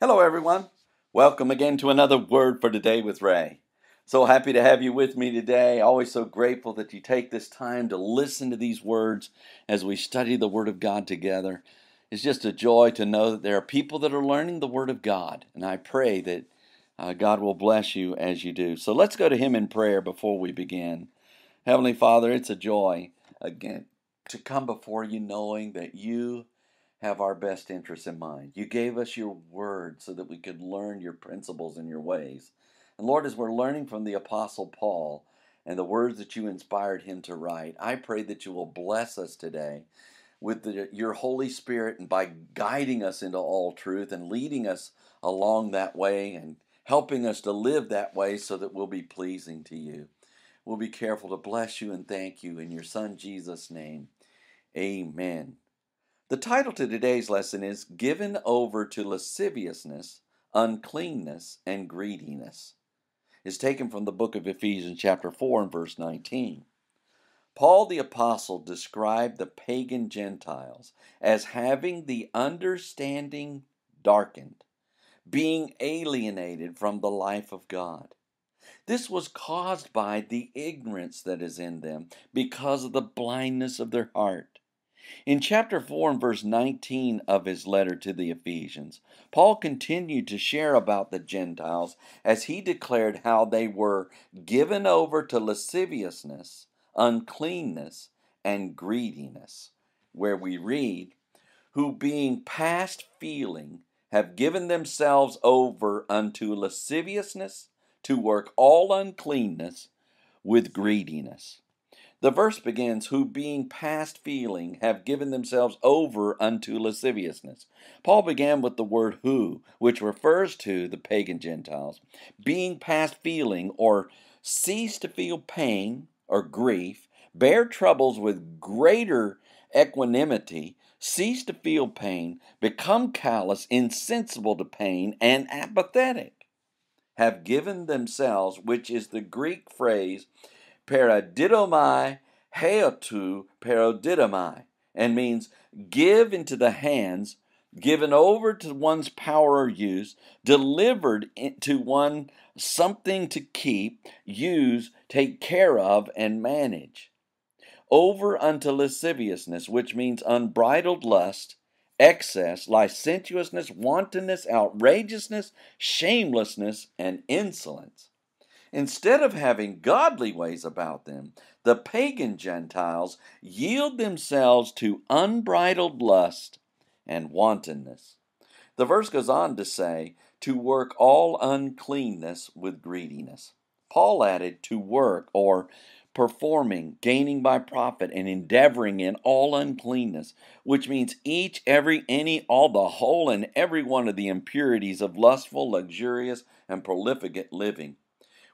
Hello, everyone. Welcome again to another Word for Today with Ray. So happy to have you with me today. Always so grateful that you take this time to listen to these words as we study the Word of God together. It's just a joy to know that there are people that are learning the Word of God, and I pray that uh, God will bless you as you do. So let's go to Him in prayer before we begin. Heavenly Father, it's a joy again to come before you knowing that you have our best interests in mind. You gave us your word so that we could learn your principles and your ways. And Lord, as we're learning from the Apostle Paul and the words that you inspired him to write, I pray that you will bless us today with the, your Holy Spirit and by guiding us into all truth and leading us along that way and helping us to live that way so that we'll be pleasing to you. We'll be careful to bless you and thank you in your Son Jesus' name. Amen. The title to today's lesson is Given Over to Lasciviousness, Uncleanness, and Greediness. It's taken from the book of Ephesians, chapter 4, and verse 19. Paul the Apostle described the pagan Gentiles as having the understanding darkened, being alienated from the life of God. This was caused by the ignorance that is in them because of the blindness of their heart. In chapter 4 and verse 19 of his letter to the Ephesians, Paul continued to share about the Gentiles as he declared how they were given over to lasciviousness, uncleanness, and greediness, where we read, Who being past feeling have given themselves over unto lasciviousness to work all uncleanness with greediness. The verse begins, who being past feeling have given themselves over unto lasciviousness. Paul began with the word who, which refers to the pagan Gentiles. Being past feeling or cease to feel pain or grief, bear troubles with greater equanimity, cease to feel pain, become callous, insensible to pain, and apathetic. Have given themselves, which is the Greek phrase paradidomai heotu paradidomai, and means give into the hands, given over to one's power or use, delivered to one something to keep, use, take care of, and manage. Over unto lasciviousness, which means unbridled lust, excess, licentiousness, wantonness, outrageousness, shamelessness, and insolence. Instead of having godly ways about them, the pagan Gentiles yield themselves to unbridled lust and wantonness. The verse goes on to say, to work all uncleanness with greediness. Paul added, to work or performing, gaining by profit, and endeavoring in all uncleanness, which means each, every, any, all, the whole, and every one of the impurities of lustful, luxurious, and profligate living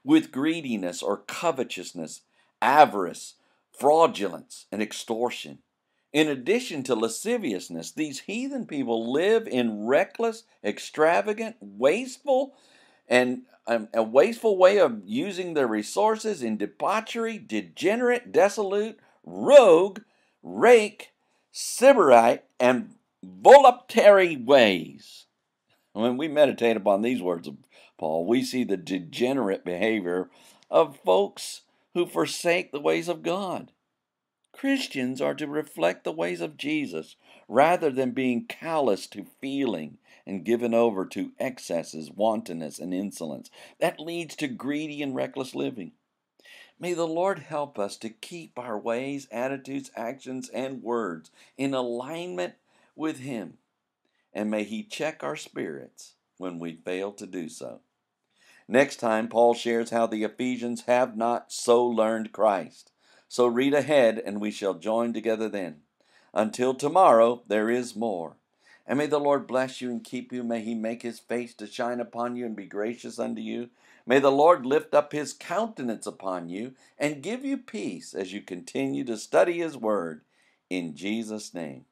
with greediness or covetousness, avarice, fraudulence, and extortion. In addition to lasciviousness, these heathen people live in reckless, extravagant, wasteful, and um, a wasteful way of using their resources in debauchery, degenerate, desolate, rogue, rake, sybarite, and voluptuary ways. When we meditate upon these words Paul, we see the degenerate behavior of folks who forsake the ways of God. Christians are to reflect the ways of Jesus rather than being callous to feeling and given over to excesses, wantonness, and insolence. That leads to greedy and reckless living. May the Lord help us to keep our ways, attitudes, actions, and words in alignment with Him. And may He check our spirits when we fail to do so. Next time, Paul shares how the Ephesians have not so learned Christ. So read ahead, and we shall join together then. Until tomorrow, there is more. And may the Lord bless you and keep you. May he make his face to shine upon you and be gracious unto you. May the Lord lift up his countenance upon you and give you peace as you continue to study his word. In Jesus' name.